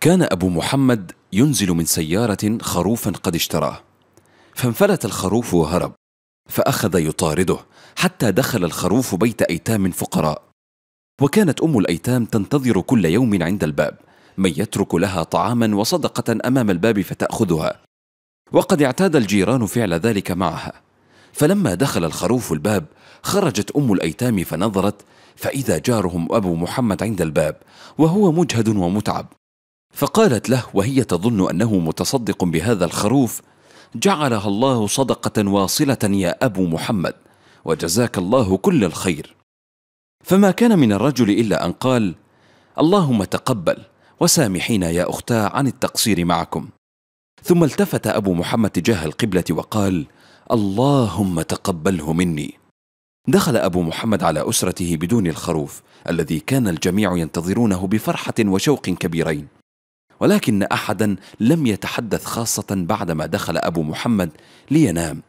كان أبو محمد ينزل من سيارة خروفا قد اشتراه فانفلت الخروف وهرب فأخذ يطارده حتى دخل الخروف بيت أيتام فقراء وكانت أم الأيتام تنتظر كل يوم عند الباب من يترك لها طعاما وصدقة أمام الباب فتأخذها وقد اعتاد الجيران فعل ذلك معها فلما دخل الخروف الباب خرجت أم الأيتام فنظرت فإذا جارهم أبو محمد عند الباب وهو مجهد ومتعب فقالت له وهي تظن انه متصدق بهذا الخروف جعلها الله صدقه واصله يا ابو محمد وجزاك الله كل الخير فما كان من الرجل الا ان قال اللهم تقبل وسامحينا يا اختا عن التقصير معكم ثم التفت ابو محمد تجاه القبله وقال اللهم تقبله مني دخل ابو محمد على اسرته بدون الخروف الذي كان الجميع ينتظرونه بفرحه وشوق كبيرين ولكن احدا لم يتحدث خاصه بعدما دخل ابو محمد لينام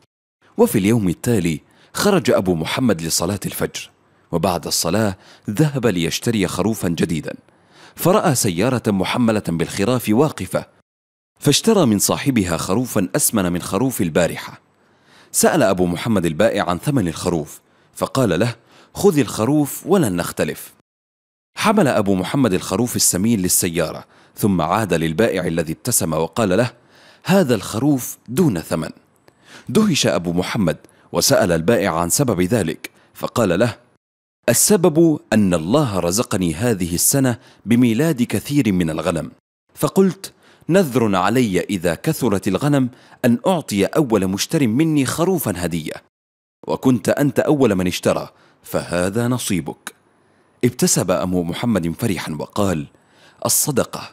وفي اليوم التالي خرج ابو محمد لصلاه الفجر وبعد الصلاه ذهب ليشتري خروفا جديدا فراى سياره محمله بالخراف واقفه فاشترى من صاحبها خروفا اسمن من خروف البارحه سال ابو محمد البائع عن ثمن الخروف فقال له خذ الخروف ولن نختلف حمل أبو محمد الخروف السمين للسيارة ثم عاد للبائع الذي ابتسم وقال له هذا الخروف دون ثمن دهش أبو محمد وسأل البائع عن سبب ذلك فقال له السبب أن الله رزقني هذه السنة بميلاد كثير من الغنم فقلت نذر علي إذا كثرت الغنم أن أعطي أول مشتر مني خروفا هدية وكنت أنت أول من اشترى فهذا نصيبك ابتسم أبو محمد فرحا وقال الصدقة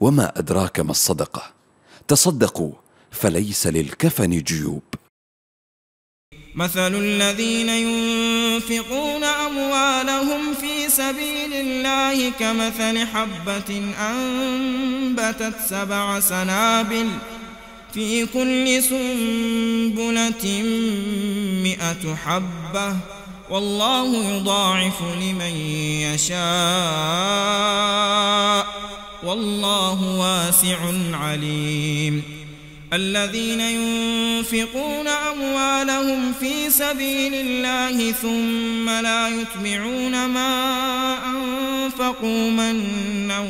وما أدراك ما الصدقة تصدقوا فليس للكفن جيوب مثل الذين ينفقون أموالهم في سبيل الله كمثل حبة أنبتت سبع سنابل في كل سنبلة مئة حبة والله يضاعف لمن يشاء والله واسع عليم الذين ينفقون أموالهم في سبيل الله ثم لا يتبعون ما أنفقوا منا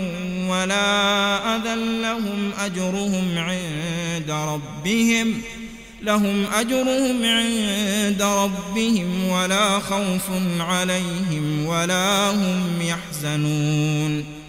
ولا أذى لهم أجرهم عند ربهم ۖ لهم أجرهم عند ربهم ولا خوف عليهم ولا هم يحزنون